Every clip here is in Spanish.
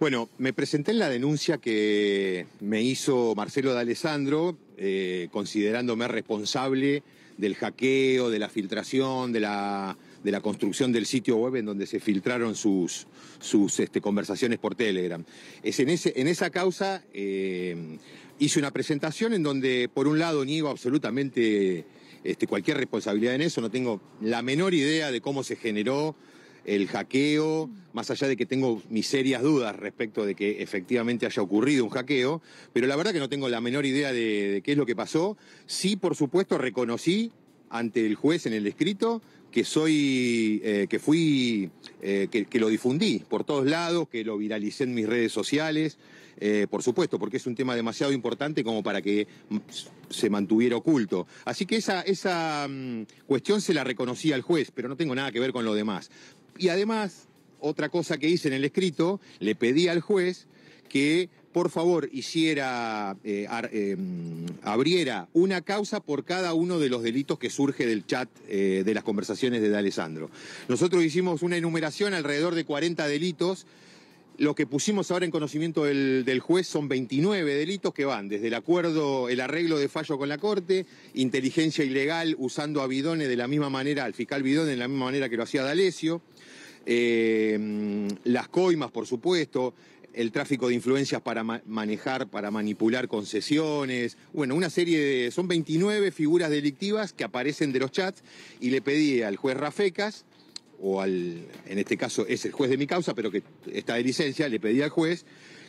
Bueno, me presenté en la denuncia que me hizo Marcelo D'Alessandro, Alessandro, eh, considerándome responsable del hackeo, de la filtración, de la, construcción del sitio web en donde se filtraron sus, sus este, conversaciones por Telegram. Es en, ese, en esa causa eh, hice una presentación en donde, por un lado, niego absolutamente este, cualquier responsabilidad en eso, no tengo la menor idea de cómo se generó el hackeo, más allá de que tengo mis serias dudas respecto de que efectivamente haya ocurrido un hackeo, pero la verdad que no tengo la menor idea de, qué es lo que pasó. Sí, por supuesto, reconocí ante el juez en el escrito que soy, eh, que fui, eh, que, lo difundí por todos lados, que lo viralicé en mis redes sociales, eh, por supuesto, porque es un tema demasiado importante como para que se mantuviera oculto. Así que esa, esa mm, cuestión se la reconocí al juez, pero no tengo nada que ver con lo demás. Y además, otra cosa que hice en el escrito, le pedí al juez que por favor hiciera, eh, eh, mm, abriera una causa por cada uno de los delitos que surge del chat eh, de las conversaciones de D'Alessandro. Nosotros hicimos una enumeración alrededor de 40 delitos. Lo que pusimos ahora en conocimiento del, juez son 29 delitos que van desde el acuerdo, el arreglo de fallo con la Corte, inteligencia ilegal usando a Bidone de la misma manera, al fiscal Bidone de la misma manera que lo hacía D'Alessio, Em, las coimas, por supuesto, el tráfico de influencias para manejar, para manipular concesiones. Bueno, una serie de. Son 29 figuras delictivas que aparecen de los chats y le pedí al juez Rafecas, o al. En este caso es el juez de mi causa, pero que está de licencia, le pedí al juez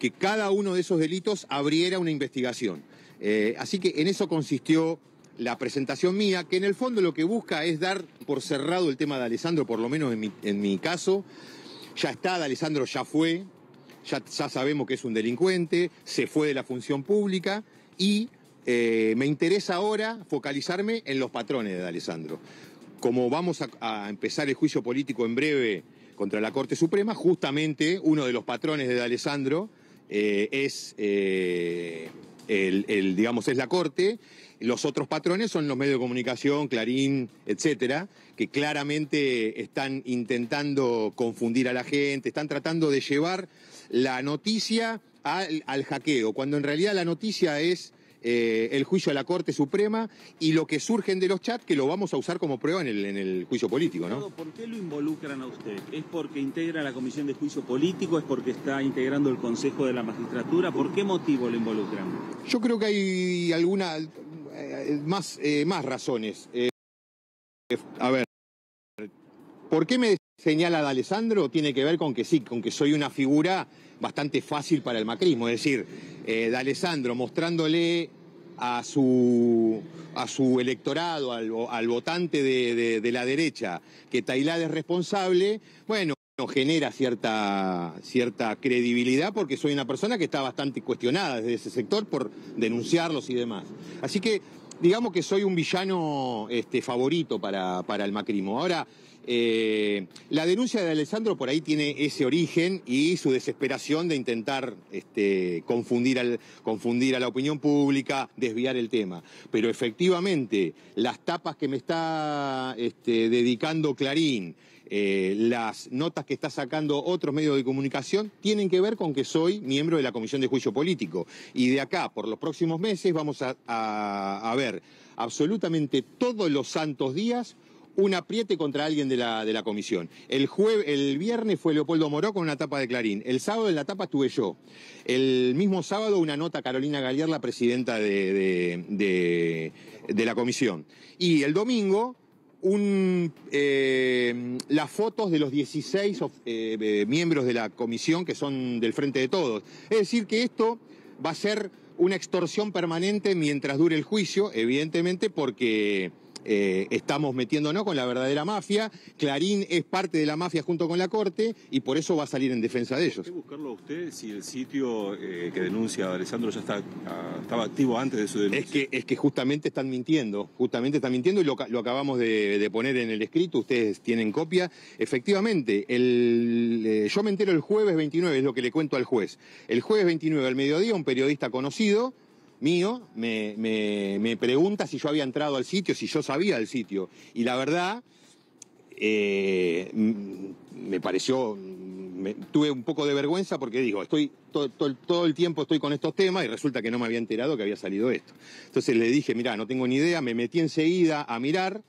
que cada uno de esos delitos abriera una investigación. Eh, así que en eso consistió la presentación mía, que en el fondo lo que busca es dar por cerrado el tema de Alessandro, por lo menos en mi, caso. Ya está, Alessandro ya fue, ya, ya, sabemos que es un delincuente, se fue de la función pública y eh, me interesa ahora focalizarme en los patrones de Alessandro. Como vamos a, empezar el juicio político en breve contra la Corte Suprema, justamente uno de los patrones de Alessandro eh, es, eh, el, digamos, es la Corte los otros patrones son los medios de comunicación, Clarín, etcétera, que claramente están intentando confundir a la gente, están tratando de llevar la noticia al, hackeo, cuando en realidad la noticia es eh, el juicio a la Corte Suprema y lo que surgen de los chats que lo vamos a usar como prueba en el, en el juicio político, ¿no? ¿Por qué lo involucran a usted? ¿Es porque integra la Comisión de Juicio Político? ¿Es porque está integrando el Consejo de la Magistratura? ¿Por qué motivo lo involucran? Yo creo que hay alguna eh, más, eh, más razones. Eh, a ver, ¿por qué me señala D'Alessandro? Tiene que ver con que sí, con que soy una figura bastante fácil para el macrismo. Es decir, D'Alessandro mostrándole a su, a su electorado, al, al votante de, la derecha, que Tailad es responsable, bueno, genera cierta, cierta credibilidad porque soy una persona que está bastante cuestionada desde ese sector por denunciarlos y demás. Así que digamos que soy un villano este, favorito para, para el macrismo. Ahora, eh, la denuncia de Alessandro por ahí tiene ese origen y su desesperación de intentar este, confundir, al, confundir a la opinión pública, desviar el tema. Pero efectivamente, las tapas que me está este, dedicando Clarín, eh, las notas que está sacando otros medios de comunicación tienen que ver con que soy miembro de la Comisión de Juicio Político. Y de acá, por los próximos meses, vamos a, ver absolutamente todos los santos días un apriete contra alguien de la, comisión. El, viernes fue Leopoldo Moró con una tapa de Clarín. El sábado en la tapa estuve yo. El mismo sábado una nota a Carolina Galear, la presidenta de la comisión. Y el domingo eh, las fotos de los 16 eh, eh, miembros de la comisión que son del frente de todos. Es decir, que esto va a ser una extorsión permanente mientras dure el juicio, evidentemente, porque eh, estamos metiéndonos con la verdadera mafia, Clarín es parte de la mafia junto con la Corte y por eso va a salir en defensa de ellos. ¿Puede buscarlo a usted si el sitio eh, que denuncia Alessandro ya está, ah, estaba activo antes de su denuncia? Es que, justamente están mintiendo, justamente están mintiendo y lo, acabamos de, poner en el escrito, ustedes tienen copia. Efectivamente, el, eh, yo me entero el jueves 29, es lo que le cuento al juez. El jueves 29 al mediodía, un periodista conocido mío me, pregunta si yo había entrado al sitio, si yo sabía el sitio. Y la verdad, eh, mm, me pareció, tuve un poco de vergüenza porque digo, estoy todo, el tiempo estoy con estos temas y resulta que no me había enterado que había salido esto. Entonces le dije, mira, no tengo ni idea, me metí enseguida a mirar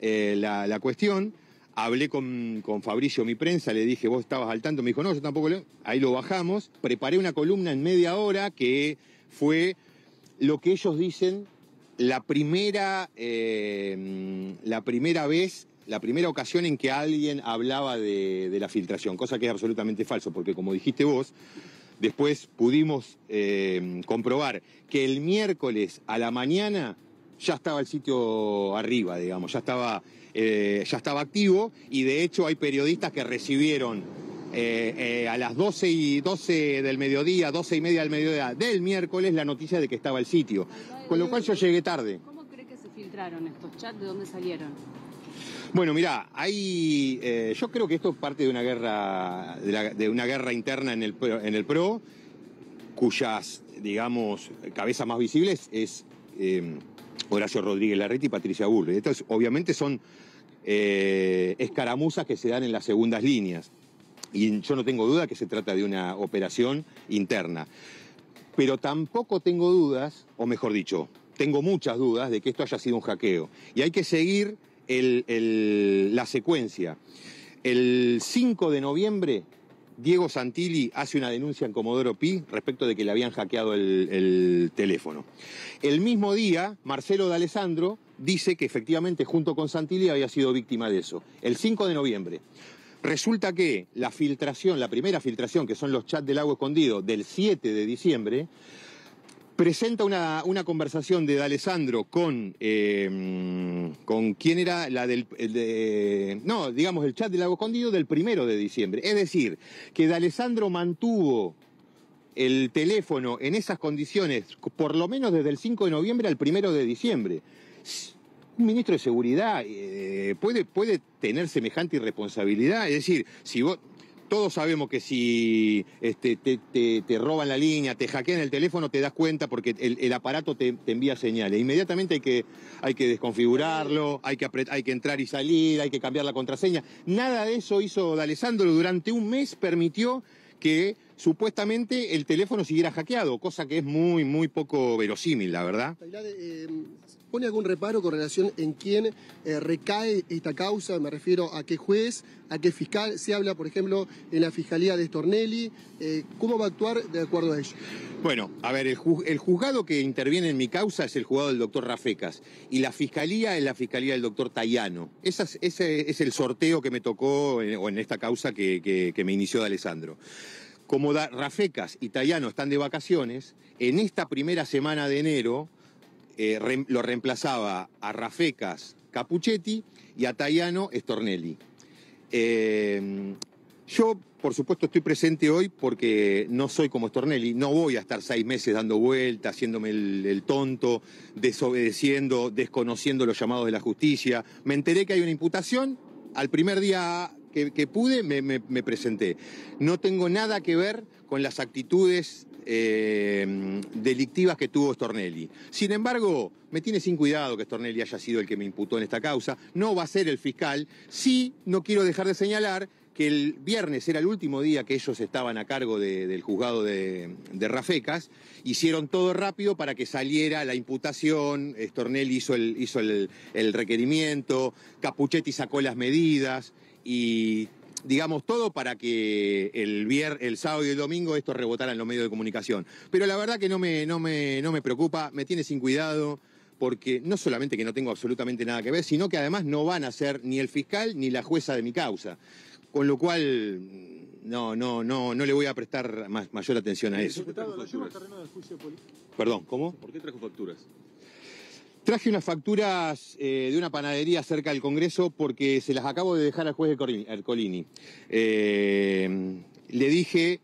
eh, la, cuestión. Hablé con, Fabricio, mi prensa, le dije, vos estabas al tanto, me dijo, no, yo tampoco Ahí lo bajamos, preparé una columna en media hora que fue lo que ellos dicen la primera, eh, la primera vez, la primera ocasión en que alguien hablaba de, la filtración, cosa que es absolutamente falso, porque como dijiste vos, después pudimos eh, comprobar que el miércoles a la mañana ya estaba el sitio arriba, digamos, ya estaba, eh, ya estaba activo y de hecho hay periodistas que recibieron eh, eh, a las 12 y 12 del mediodía, 12 y media del mediodía del miércoles, la noticia de que estaba el sitio. Con lo cual yo llegué tarde. ¿Cómo cree que se filtraron estos chats? ¿De dónde salieron? Bueno, mira, hay, eh, yo creo que esto es parte de una guerra, de, una guerra interna en el, en el PRO, cuyas, digamos, cabezas más visibles es em, Horacio Rodríguez Larreta y Patricia Burri. Estas obviamente son escaramuzas que se dan en las segundas líneas. Y yo no tengo duda que se trata de una operación interna. Pero tampoco tengo dudas, o mejor dicho, tengo muchas dudas de que esto haya sido un hackeo. Y hay que seguir la secuencia. El 5 de noviembre, Diego Santilli hace una denuncia en Comodoro Pi respecto de que le habían hackeado el, el teléfono. El mismo día, Marcelo D'Alessandro dice que efectivamente junto con Santilli había sido víctima de eso. El 5 de noviembre. Resulta que la filtración, la primera filtración, que son los chats del agua escondido del 7 de diciembre, presenta una, conversación de D'Alessandro Alessandro con, em, con quién era la del... no, digamos, el chat del agua escondido del 1 de diciembre. Es decir, que D'Alessandro mantuvo el teléfono en esas condiciones por lo menos desde el 5 de noviembre al 1 de diciembre un ministro de Seguridad eh, puede, puede tener semejante irresponsabilidad. Es decir, si todos sabemos que si este, te, roban la línea, te hackean el teléfono, te das cuenta porque el, aparato te, envía señales. Inmediatamente hay que, hay que desconfigurarlo, hay que, hay que entrar y salir, hay que cambiar la contraseña. Nada de eso hizo D'Alessandro Durante un mes permitió que supuestamente el teléfono siguiera hackeado, cosa que es muy, muy poco verosímil, la verdad. Eh, ¿Pone algún reparo con relación en quién eh, recae esta causa? Me refiero a qué juez, a qué fiscal. Se habla, por ejemplo, en la fiscalía de Stornelli. Eh, ¿Cómo va a actuar de acuerdo a ello? Bueno, a ver, el, juzgado que interviene en mi causa es el juzgado del doctor Rafecas y la fiscalía es la fiscalía del doctor Tayano. ese es el sorteo que me tocó en, o en esta causa que, que me inició de Alessandro. Como Rafecas y Tayano están de vacaciones, en esta primera semana de enero eh, lo reemplazaba a Rafecas Capuchetti y a Tayano Stornelli. Eh, yo, por supuesto, estoy presente hoy porque no soy como Stornelli, no voy a estar seis meses dando vueltas, haciéndome el, tonto, desobedeciendo, desconociendo los llamados de la justicia. Me enteré que hay una imputación, al primer día que, pude me, presenté. No tengo nada que ver con las actitudes eh, delictivas que tuvo Stornelli. Sin embargo, me tiene sin cuidado que Stornelli haya sido el que me imputó en esta causa. No va a ser el fiscal. Sí, no quiero dejar de señalar que el viernes era el último día que ellos estaban a cargo del juzgado de, Rafecas, hicieron todo rápido para que saliera la imputación, Stornelli hizo el, hizo el requerimiento, Capuchetti sacó las medidas, y digamos, todo para que el, viernes, el sábado y el domingo esto rebotara en los medios de comunicación. Pero la verdad que no me, preocupa, me tiene sin cuidado, porque no solamente que no tengo absolutamente nada que ver, sino que además no van a ser ni el fiscal ni la jueza de mi causa. Con lo cual, no, no, no, no le voy a prestar mayor atención a eso. Perdón, ¿cómo? ¿Por qué trajo facturas? Traje unas facturas eh, de una panadería cerca del Congreso porque se las acabo de dejar al juez Ercolini. Eh, le dije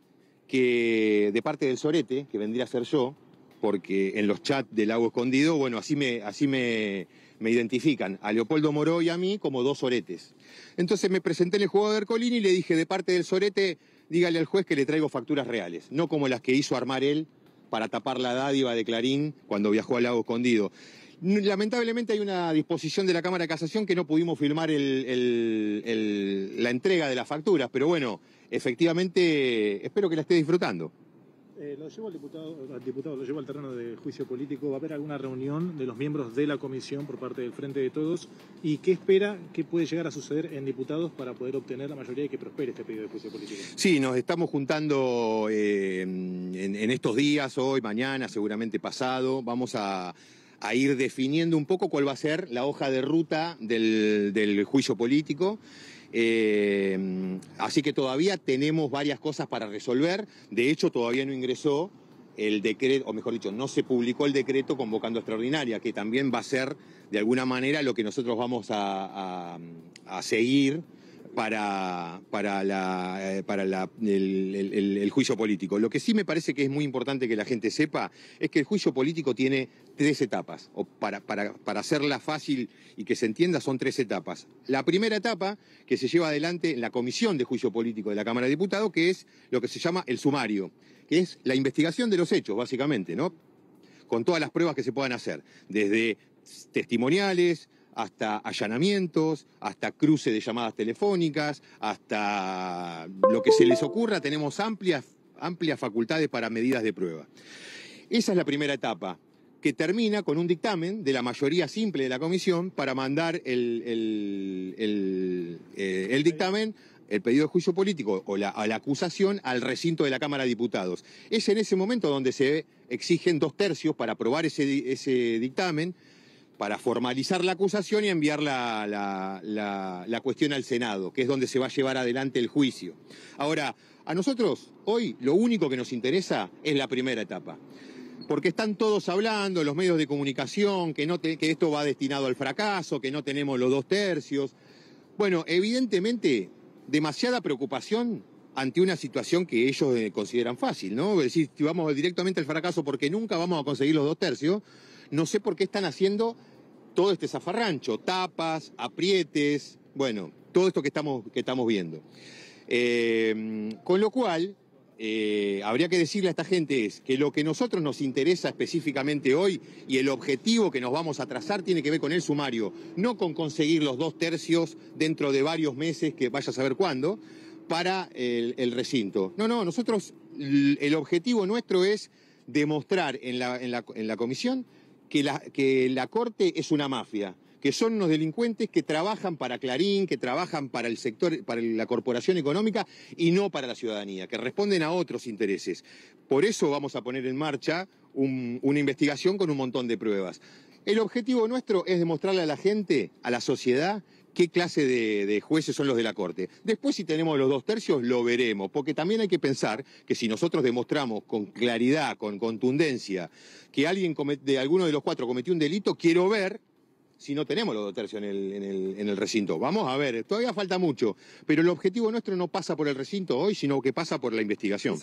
que de parte del Sorete, que vendría a ser yo, porque en los chats del lago escondido, bueno, así me, así me, me identifican a Leopoldo Moró y a mí como dos soretes. Entonces me presenté en el juego de Ercolini y le dije, de parte del Sorete, dígale al juez que le traigo facturas reales, no como las que hizo armar él para tapar la dádiva de Clarín cuando viajó al lago escondido. Lamentablemente hay una disposición de la Cámara de Casación que no pudimos filmar la entrega de las facturas, pero bueno, efectivamente espero que la esté disfrutando. Eh, lo llevo al diputado, diputado, lo llevo al terreno de juicio político. ¿Va a haber alguna reunión de los miembros de la comisión por parte del Frente de Todos? ¿Y qué espera qué puede llegar a suceder en diputados para poder obtener la mayoría y que prospere este pedido de juicio político? Sí, nos estamos juntando eh, en estos días, hoy, mañana, seguramente pasado. Vamos a a ir definiendo un poco cuál va a ser la hoja de ruta del, juicio político. Eh, así que todavía tenemos varias cosas para resolver. De hecho, todavía no ingresó el decreto, o mejor dicho, no se publicó el decreto convocando extraordinaria, que también va a ser de alguna manera lo que nosotros vamos a seguir para, para, la, eh, para el, juicio político. Lo que sí me parece que es muy importante que la gente sepa es que el juicio político tiene tres etapas, o para, para, hacerla fácil y que se entienda son tres etapas. La primera etapa que se lleva adelante en la Comisión de Juicio Político de la Cámara de Diputados, que es lo que se llama el sumario, que es la investigación de los hechos, básicamente, ¿no? Con todas las pruebas que se puedan hacer, desde testimoniales, hasta allanamientos, hasta cruce de llamadas telefónicas, hasta lo que se les ocurra, tenemos amplias, facultades para medidas de prueba. Esa es la primera etapa, que termina con un dictamen de la mayoría simple de la comisión para mandar el, eh, dictamen el pedido de juicio político o la, la acusación al recinto de la Cámara de Diputados. Es en ese momento donde se exigen dos tercios para aprobar ese dictamen para formalizar la acusación y enviar la, cuestión al Senado, que es donde se va a llevar adelante el juicio. Ahora, a nosotros hoy lo único que nos interesa es la primera etapa, porque están todos hablando, los medios de comunicación, que, no que esto va destinado al fracaso, que no tenemos los dos tercios. Bueno, evidentemente, demasiada preocupación ante una situación que ellos eh, consideran fácil, ¿no? Es decir, si vamos directamente al fracaso porque nunca vamos a conseguir los dos tercios, no sé por qué están haciendo todo este zafarrancho, tapas, aprietes, bueno, todo esto que estamos, que estamos viendo. Eh, con lo cual, eh, habría que decirle a esta gente es que lo que nosotros nos interesa específicamente hoy y el objetivo que nos vamos a trazar tiene que ver con el sumario, no con conseguir los dos tercios dentro de varios meses, que vaya a saber cuándo, para el, recinto. No, no, nosotros, el objetivo nuestro es demostrar en la, en la comisión que la, Corte es una mafia, que son unos delincuentes que trabajan para Clarín, que trabajan para el sector, para la corporación económica y no para la ciudadanía, que responden a otros intereses. Por eso vamos a poner en marcha una investigación con un montón de pruebas. El objetivo nuestro es demostrarle a la gente, a la sociedad, qué clase de, jueces son los de la Corte. Después, si tenemos los dos tercios, lo veremos, porque también hay que pensar que si nosotros demostramos con claridad, con contundencia, que alguien de alguno de los cuatro cometió un delito, quiero ver si no tenemos los dos tercios en el, recinto. Vamos a ver, todavía falta mucho, pero el objetivo nuestro no pasa por el recinto hoy, sino que pasa por la investigación.